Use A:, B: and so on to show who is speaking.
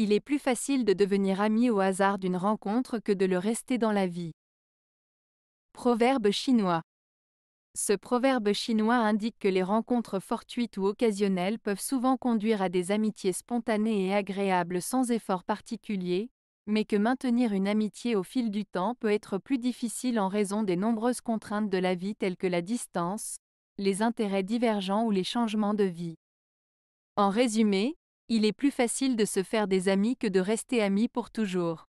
A: Il est plus facile de devenir ami au hasard d'une rencontre que de le rester dans la vie. Proverbe chinois. Ce proverbe chinois indique que les rencontres fortuites ou occasionnelles peuvent souvent conduire à des amitiés spontanées et agréables sans effort particulier, mais que maintenir une amitié au fil du temps peut être plus difficile en raison des nombreuses contraintes de la vie telles que la distance, les intérêts divergents ou les changements de vie. En résumé, il est plus facile de se faire des amis que de rester amis pour toujours.